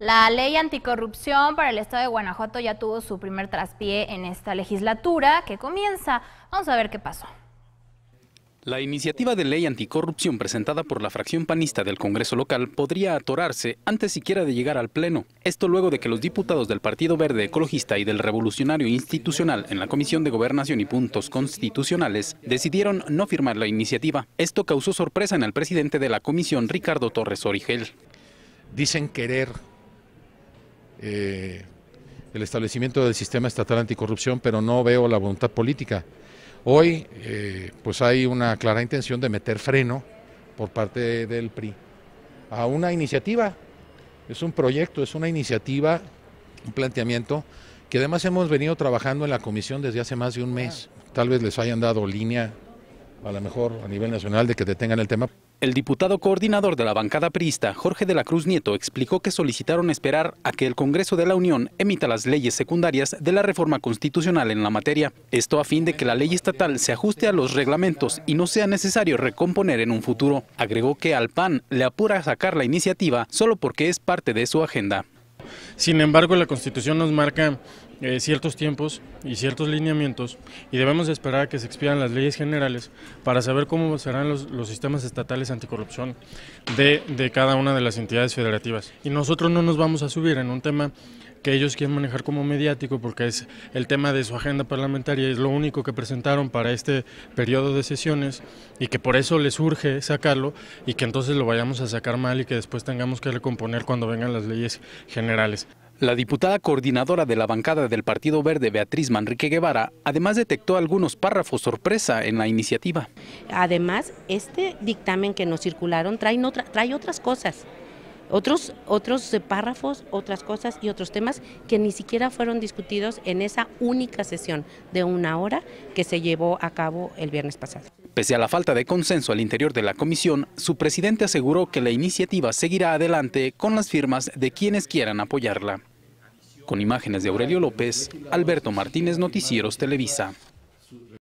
La ley anticorrupción para el estado de Guanajuato ya tuvo su primer traspié en esta legislatura que comienza. Vamos a ver qué pasó. La iniciativa de ley anticorrupción presentada por la fracción panista del Congreso local podría atorarse antes siquiera de llegar al Pleno. Esto luego de que los diputados del Partido Verde Ecologista y del Revolucionario Institucional en la Comisión de Gobernación y Puntos Constitucionales decidieron no firmar la iniciativa. Esto causó sorpresa en el presidente de la comisión, Ricardo Torres Origel. Dicen querer eh, el establecimiento del sistema estatal anticorrupción, pero no veo la voluntad política. Hoy, eh, pues hay una clara intención de meter freno por parte del PRI a una iniciativa. Es un proyecto, es una iniciativa, un planteamiento que además hemos venido trabajando en la comisión desde hace más de un mes. Tal vez les hayan dado línea, a lo mejor a nivel nacional, de que detengan el tema. El diputado coordinador de la bancada priista, Jorge de la Cruz Nieto, explicó que solicitaron esperar a que el Congreso de la Unión emita las leyes secundarias de la reforma constitucional en la materia. Esto a fin de que la ley estatal se ajuste a los reglamentos y no sea necesario recomponer en un futuro. Agregó que al PAN le apura sacar la iniciativa solo porque es parte de su agenda. Sin embargo, la Constitución nos marca eh, ciertos tiempos y ciertos lineamientos y debemos esperar a que se expidan las leyes generales para saber cómo serán los, los sistemas estatales anticorrupción de, de cada una de las entidades federativas. Y nosotros no nos vamos a subir en un tema que ellos quieren manejar como mediático porque es el tema de su agenda parlamentaria, es lo único que presentaron para este periodo de sesiones y que por eso les urge sacarlo y que entonces lo vayamos a sacar mal y que después tengamos que recomponer cuando vengan las leyes generales. La diputada coordinadora de la bancada del Partido Verde, Beatriz Manrique Guevara, además detectó algunos párrafos sorpresa en la iniciativa. Además, este dictamen que nos circularon trae, otras cosas, otros párrafos, otras cosas y otros temas que ni siquiera fueron discutidos en esa única sesión de una hora que se llevó a cabo el viernes pasado. Pese a la falta de consenso al interior de la comisión, su presidente aseguró que la iniciativa seguirá adelante con las firmas de quienes quieran apoyarla. Con imágenes de Aurelio López, Alberto Martínez, Noticieros Televisa.